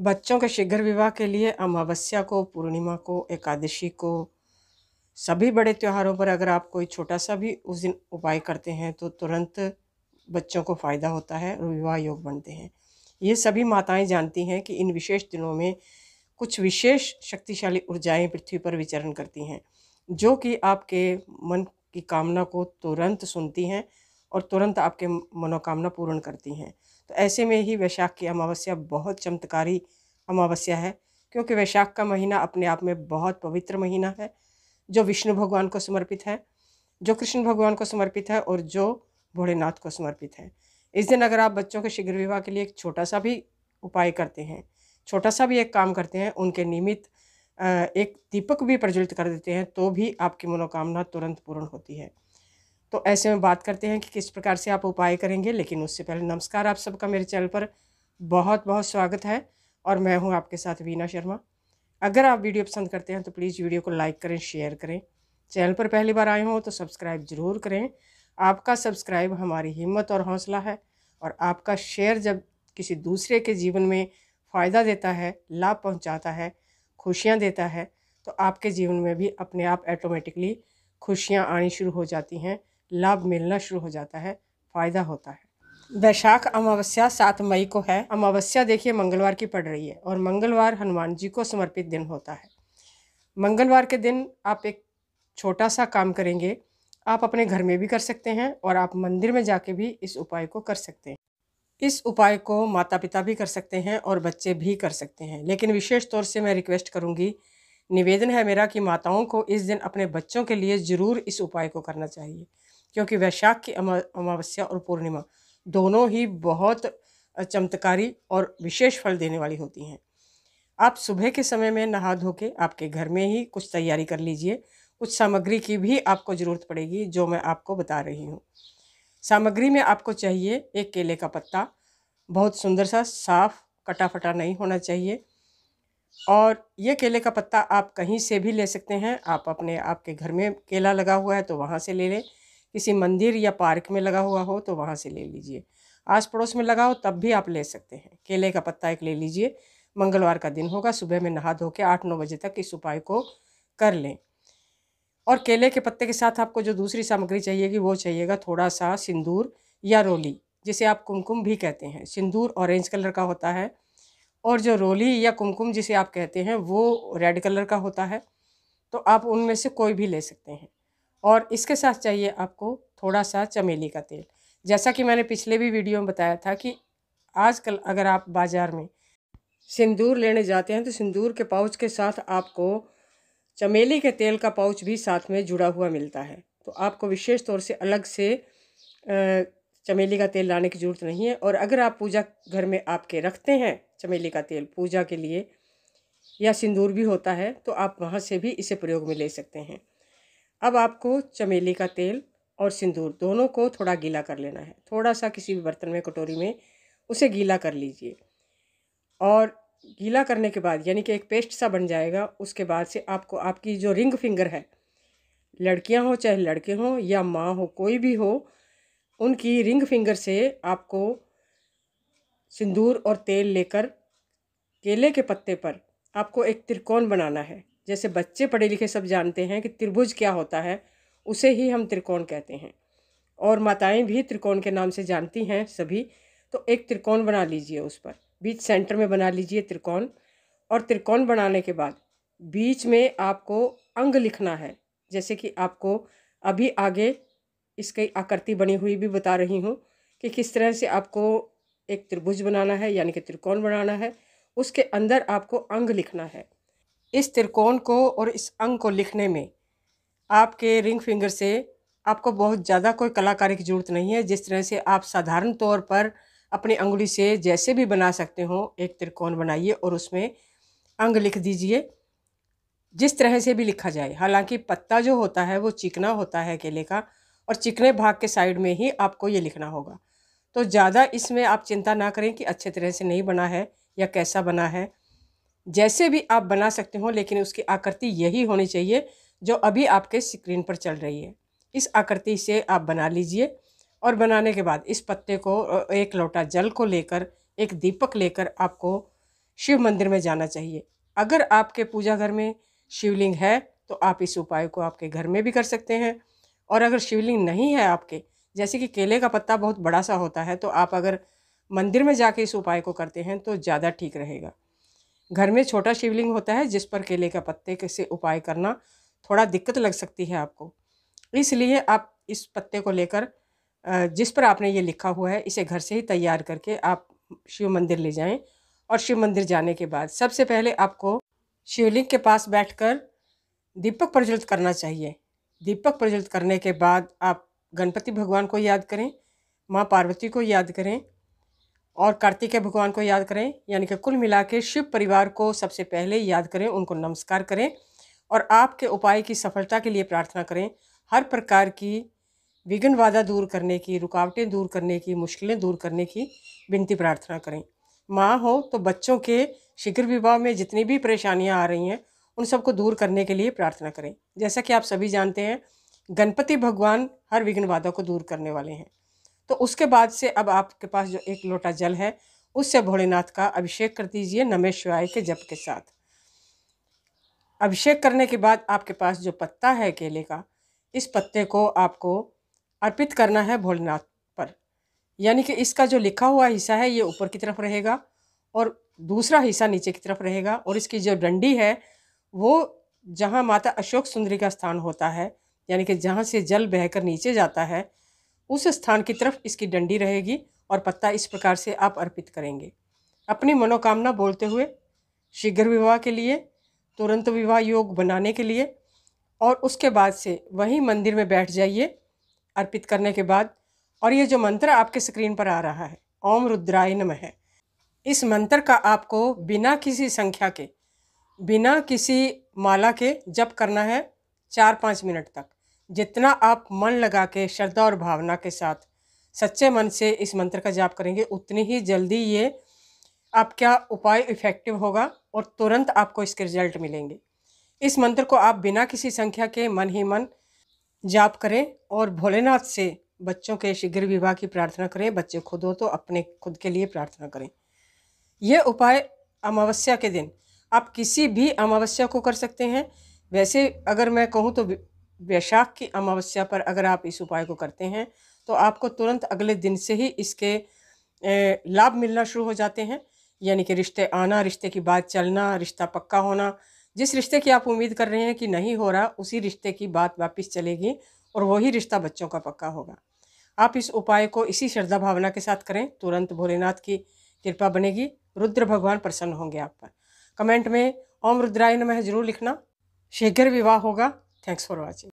बच्चों के शीघ्र विवाह के लिए अमावस्या को पूर्णिमा को एकादशी को सभी बड़े त्योहारों पर अगर आप कोई छोटा सा भी उस दिन उपाय करते हैं तो तुरंत बच्चों को फ़ायदा होता है और विवाह योग बनते हैं ये सभी माताएं जानती हैं कि इन विशेष दिनों में कुछ विशेष शक्तिशाली ऊर्जाएं पृथ्वी पर विचरण करती हैं जो कि आपके मन की कामना को तुरंत सुनती हैं और तुरंत आपके मनोकामना पूर्ण करती हैं तो ऐसे में ही वैशाख की अमावस्या बहुत चमत्कारी अमावस्या है क्योंकि वैशाख का महीना अपने आप में बहुत पवित्र महीना है जो विष्णु भगवान को समर्पित है जो कृष्ण भगवान को समर्पित है और जो भोलेनाथ को समर्पित है इस दिन अगर आप बच्चों के शीघ्र विवाह के लिए एक छोटा सा भी उपाय करते हैं छोटा सा भी एक काम करते हैं उनके निमित्त एक दीपक भी प्रज्वलित कर देते हैं तो भी आपकी मनोकामना तुरंत पूर्ण होती है तो ऐसे में बात करते हैं कि किस प्रकार से आप उपाय करेंगे लेकिन उससे पहले नमस्कार आप सबका मेरे चैनल पर बहुत बहुत स्वागत है और मैं हूं आपके साथ वीना शर्मा अगर आप वीडियो पसंद करते हैं तो प्लीज़ वीडियो को लाइक करें शेयर करें चैनल पर पहली बार आए हों तो सब्सक्राइब ज़रूर करें आपका सब्सक्राइब हमारी हिम्मत और हौसला है और आपका शेयर जब किसी दूसरे के जीवन में फ़ायदा देता है लाभ पहुंचाता है खुशियां देता है तो आपके जीवन में भी अपने आप ऐटोमेटिकली खुशियां आनी शुरू हो जाती हैं लाभ मिलना शुरू हो जाता है फ़ायदा होता है वैशाख अमावस्या सात मई को है अमावस्या देखिए मंगलवार की पड़ रही है और मंगलवार हनुमान जी को समर्पित दिन होता है मंगलवार के दिन आप एक छोटा सा काम करेंगे आप अपने घर में भी कर सकते हैं और आप मंदिर में जाके भी इस उपाय को कर सकते हैं इस उपाय को माता पिता भी कर सकते हैं और बच्चे भी कर सकते हैं लेकिन विशेष तौर से मैं रिक्वेस्ट करूँगी निवेदन है मेरा कि माताओं को इस दिन अपने बच्चों के लिए ज़रूर इस उपाय को करना चाहिए क्योंकि वैशाख की अमावस्या और पूर्णिमा दोनों ही बहुत चमत्कारी और विशेष फल देने वाली होती हैं आप सुबह के समय में नहा धो के आपके घर में ही कुछ तैयारी कर लीजिए कुछ सामग्री की भी आपको ज़रूरत पड़ेगी जो मैं आपको बता रही हूँ सामग्री में आपको चाहिए एक केले का पत्ता बहुत सुंदर सा साफ कटाफटा नहीं होना चाहिए और ये केले का पत्ता आप कहीं से भी ले सकते हैं आप अपने आपके घर में केला लगा हुआ है तो वहाँ से ले लें किसी मंदिर या पार्क में लगा हुआ हो तो वहाँ से ले लीजिए आस पड़ोस में लगा हो तब भी आप ले सकते हैं केले का पत्ता एक ले लीजिए मंगलवार का दिन होगा सुबह में नहा धो के आठ नौ बजे तक इस उपाय को कर लें और केले के पत्ते के साथ आपको जो दूसरी सामग्री चाहिएगी वो चाहिएगा थोड़ा सा सिंदूर या रोली जिसे आप कुमकुम भी कहते हैं सिंदूर ऑरेंज कलर का होता है और जो रोली या कुमकुम जिसे आप कहते हैं वो रेड कलर का होता है तो आप उनमें से कोई भी ले सकते हैं और इसके साथ चाहिए आपको थोड़ा सा चमेली का तेल जैसा कि मैंने पिछले भी वीडियो में बताया था कि आजकल अगर आप बाज़ार में सिंदूर लेने जाते हैं तो सिंदूर के पाउच के साथ आपको चमेली के तेल का पाउच भी साथ में जुड़ा हुआ मिलता है तो आपको विशेष तौर से अलग से चमेली का तेल लाने की ज़रूरत नहीं है और अगर आप पूजा घर में आपके रखते हैं चमेली का तेल पूजा के लिए या सिंदूर भी होता है तो आप वहाँ से भी इसे प्रयोग में ले सकते हैं अब आपको चमेली का तेल और सिंदूर दोनों को थोड़ा गीला कर लेना है थोड़ा सा किसी भी बर्तन में कटोरी में उसे गीला कर लीजिए और गीला करने के बाद यानी कि एक पेस्ट सा बन जाएगा उसके बाद से आपको आपकी जो रिंग फिंगर है लड़कियां हो चाहे लड़के हों या माँ हो कोई भी हो उनकी रिंग फिंगर से आपको सिंदूर और तेल लेकर केले के पत्ते पर आपको एक त्रिकोण बनाना है जैसे बच्चे पढ़े लिखे सब जानते हैं कि त्रिभुज क्या होता है उसे ही हम त्रिकोण कहते हैं और माताएं भी त्रिकोण के नाम से जानती हैं सभी तो एक त्रिकोण बना लीजिए उस पर बीच सेंटर में बना लीजिए त्रिकोण और त्रिकोण बनाने के बाद बीच में आपको अंग लिखना है जैसे कि आपको अभी आगे इसकी आकृति बनी हुई भी बता रही हूँ कि किस तरह से आपको एक त्रिभुज बनाना है यानी कि त्रिकोण बनाना है उसके अंदर आपको अंग लिखना है इस त्रिकोण को और इस अंग को लिखने में आपके रिंग फिंगर से आपको बहुत ज़्यादा कोई कलाकारी की ज़रूरत नहीं है जिस तरह से आप साधारण तौर पर अपनी अंगुली से जैसे भी बना सकते हो एक त्रिकोण बनाइए और उसमें अंग लिख दीजिए जिस तरह से भी लिखा जाए हालांकि पत्ता जो होता है वो चिकना होता है केले का और चिकने भाग के साइड में ही आपको ये लिखना होगा तो ज़्यादा इसमें आप चिंता ना करें कि अच्छे तरह से नहीं बना है या कैसा बना है जैसे भी आप बना सकते हो लेकिन उसकी आकृति यही होनी चाहिए जो अभी आपके स्क्रीन पर चल रही है इस आकृति से आप बना लीजिए और बनाने के बाद इस पत्ते को एक लोटा जल को लेकर एक दीपक लेकर आपको शिव मंदिर में जाना चाहिए अगर आपके पूजा घर में शिवलिंग है तो आप इस उपाय को आपके घर में भी कर सकते हैं और अगर शिवलिंग नहीं है आपके जैसे कि केले का पत्ता बहुत बड़ा सा होता है तो आप अगर मंदिर में जाके इस उपाय को करते हैं तो ज़्यादा ठीक रहेगा घर में छोटा शिवलिंग होता है जिस पर केले का पत्ते से उपाय करना थोड़ा दिक्कत लग सकती है आपको इसलिए आप इस पत्ते को लेकर जिस पर आपने ये लिखा हुआ है इसे घर से ही तैयार करके आप शिव मंदिर ले जाएं और शिव मंदिर जाने के बाद सबसे पहले आपको शिवलिंग के पास बैठकर दीपक प्रज्वलित करना चाहिए दीपक प्रज्वलित करने के बाद आप गणपति भगवान को याद करें माँ पार्वती को याद करें और कार्तिकेय भगवान को याद करें यानी कि कुल मिला के शिव परिवार को सबसे पहले याद करें उनको नमस्कार करें और आपके उपाय की सफलता के लिए प्रार्थना करें हर प्रकार की विघ्न वादा दूर करने की रुकावटें दूर करने की मुश्किलें दूर करने की विनती प्रार्थना करें माँ हो तो बच्चों के शीघ्र विवाह में जितनी भी परेशानियाँ आ रही हैं उन सबको दूर करने के लिए प्रार्थना करें जैसा कि आप सभी जानते हैं गणपति भगवान हर विघ्न वादा को दूर करने वाले हैं तो उसके बाद से अब आपके पास जो एक लोटा जल है उससे भोलेनाथ का अभिषेक कर दीजिए नमेश के जप के साथ अभिषेक करने के बाद आपके पास जो पत्ता है केले का इस पत्ते को आपको अर्पित करना है भोलेनाथ पर यानी कि इसका जो लिखा हुआ हिस्सा है ये ऊपर की तरफ रहेगा और दूसरा हिस्सा नीचे की तरफ रहेगा और इसकी जो डंडी है वो जहाँ माता अशोक सुंदरी का स्थान होता है यानी कि जहाँ से जल बहकर नीचे जाता है उस स्थान की तरफ इसकी डंडी रहेगी और पत्ता इस प्रकार से आप अर्पित करेंगे अपनी मनोकामना बोलते हुए शीघ्र विवाह के लिए तुरंत विवाह योग बनाने के लिए और उसके बाद से वहीं मंदिर में बैठ जाइए अर्पित करने के बाद और ये जो मंत्र आपके स्क्रीन पर आ रहा है ओम रुद्राय नम है इस मंत्र का आपको बिना किसी संख्या के बिना किसी माला के जप करना है चार पाँच मिनट तक जितना आप मन लगा के श्रद्धा और भावना के साथ सच्चे मन से इस मंत्र का जाप करेंगे उतनी ही जल्दी ये आपका उपाय इफ़ेक्टिव होगा और तुरंत आपको इसके रिजल्ट मिलेंगे इस मंत्र को आप बिना किसी संख्या के मन ही मन जाप करें और भोलेनाथ से बच्चों के शीघ्र विवाह की प्रार्थना करें बच्चे खुद हो तो अपने खुद के लिए प्रार्थना करें यह उपाय अमावस्या के दिन आप किसी भी अमावस्या को कर सकते हैं वैसे अगर मैं कहूँ तो वैशाख की अमावस्या पर अगर आप इस उपाय को करते हैं तो आपको तुरंत अगले दिन से ही इसके लाभ मिलना शुरू हो जाते हैं यानी कि रिश्ते आना रिश्ते की बात चलना रिश्ता पक्का होना जिस रिश्ते की आप उम्मीद कर रहे हैं कि नहीं हो रहा उसी रिश्ते की बात वापस चलेगी और वही रिश्ता बच्चों का पक्का होगा आप इस उपाय को इसी श्रद्धा भावना के साथ करें तुरंत भोलेनाथ की कृपा बनेगी रुद्र भगवान प्रसन्न होंगे आप पर कमेंट में ओम रुद्राय नमः जरूर लिखना शीघ्र विवाह होगा थैंक्स फॉर वॉचिंग